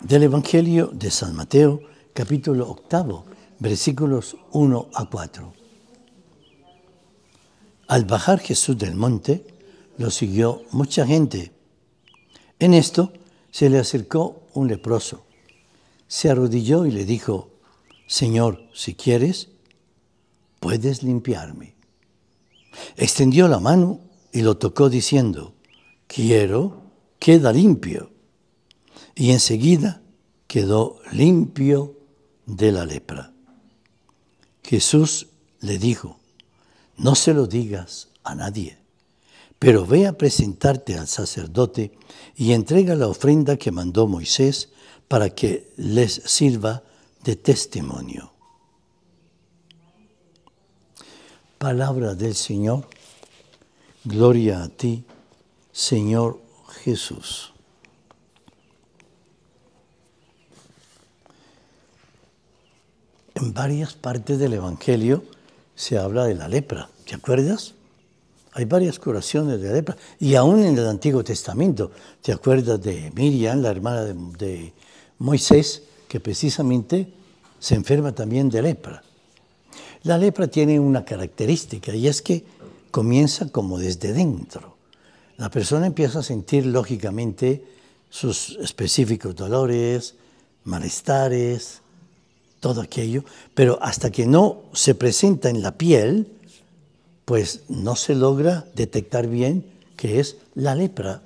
del Evangelio de San Mateo, capítulo octavo, versículos 1 a 4. Al bajar Jesús del monte, lo siguió mucha gente. En esto se le acercó un leproso. Se arrodilló y le dijo, Señor, si quieres, puedes limpiarme. Extendió la mano y lo tocó diciendo, quiero, queda limpio y enseguida quedó limpio de la lepra. Jesús le dijo, no se lo digas a nadie, pero ve a presentarte al sacerdote y entrega la ofrenda que mandó Moisés para que les sirva de testimonio. Palabra del Señor, gloria a ti, Señor Jesús. En varias partes del Evangelio se habla de la lepra, ¿te acuerdas? Hay varias curaciones de lepra, y aún en el Antiguo Testamento, ¿te acuerdas de Miriam, la hermana de, Moisés, que precisamente se enferma también de lepra? La lepra tiene una característica, y es que comienza como desde dentro. La persona empieza a sentir lógicamente sus específicos dolores, malestares, todo aquello, pero hasta que no se presenta en la piel, pues no se logra detectar bien que es la lepra.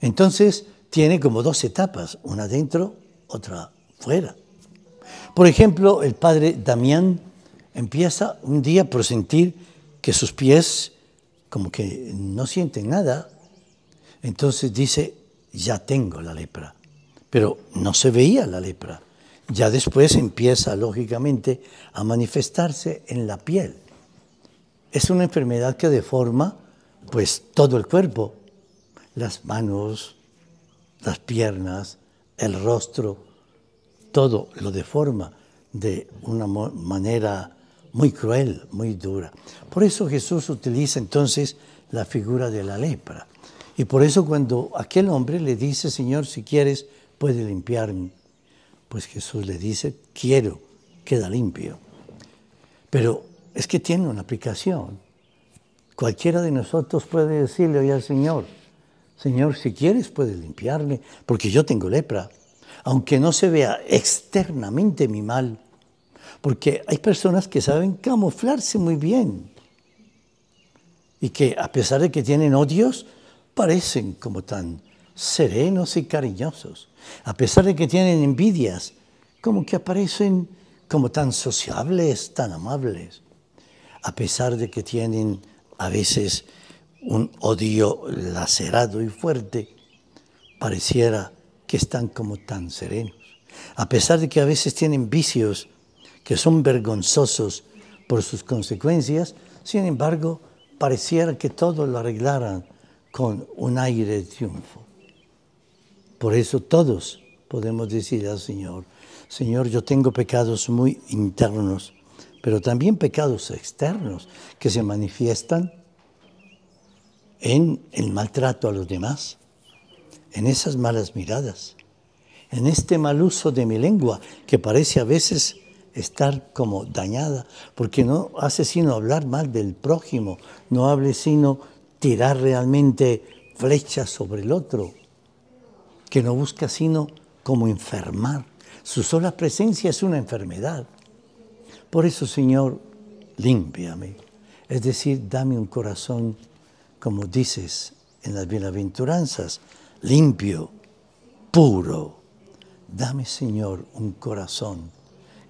Entonces tiene como dos etapas, una dentro, otra fuera. Por ejemplo, el padre Damián empieza un día por sentir que sus pies como que no sienten nada. Entonces dice, ya tengo la lepra, pero no se veía la lepra ya después empieza lógicamente a manifestarse en la piel. Es una enfermedad que deforma pues todo el cuerpo, las manos, las piernas, el rostro, todo lo deforma de una manera muy cruel, muy dura. Por eso Jesús utiliza entonces la figura de la lepra. Y por eso cuando aquel hombre le dice, Señor, si quieres, puede limpiarme pues Jesús le dice, quiero, queda limpio. Pero es que tiene una aplicación. Cualquiera de nosotros puede decirle hoy al Señor, Señor, si quieres puedes limpiarme, porque yo tengo lepra, aunque no se vea externamente mi mal, porque hay personas que saben camuflarse muy bien y que a pesar de que tienen odios, parecen como tan serenos y cariñosos, a pesar de que tienen envidias, como que aparecen como tan sociables, tan amables, a pesar de que tienen a veces un odio lacerado y fuerte, pareciera que están como tan serenos, a pesar de que a veces tienen vicios que son vergonzosos por sus consecuencias, sin embargo, pareciera que todo lo arreglaran con un aire de triunfo. Por eso todos podemos decir al Señor, Señor, yo tengo pecados muy internos, pero también pecados externos que se manifiestan en el maltrato a los demás, en esas malas miradas, en este mal uso de mi lengua que parece a veces estar como dañada, porque no hace sino hablar mal del prójimo, no hable sino tirar realmente flechas sobre el otro que no busca sino como enfermar. Su sola presencia es una enfermedad. Por eso, Señor, límpiame. Es decir, dame un corazón, como dices en las bienaventuranzas, limpio, puro. Dame, Señor, un corazón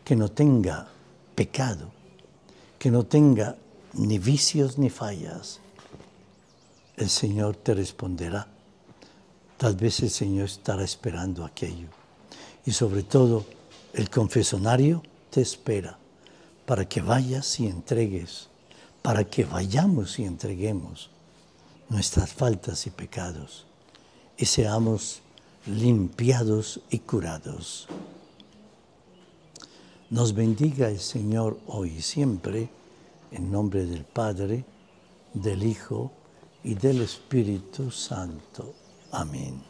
que no tenga pecado, que no tenga ni vicios ni fallas. El Señor te responderá tal vez el Señor estará esperando aquello. Y sobre todo, el confesonario te espera para que vayas y entregues, para que vayamos y entreguemos nuestras faltas y pecados y seamos limpiados y curados. Nos bendiga el Señor hoy y siempre, en nombre del Padre, del Hijo y del Espíritu Santo. I mean.